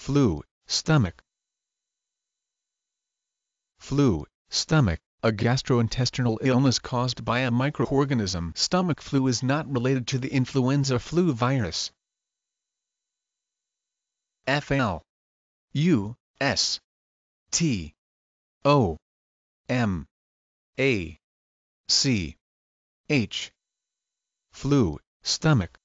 flu, stomach. Flu, stomach, a gastrointestinal illness caused by a microorganism. Stomach flu is not related to the influenza flu virus. FL U S T O M A C H flu, stomach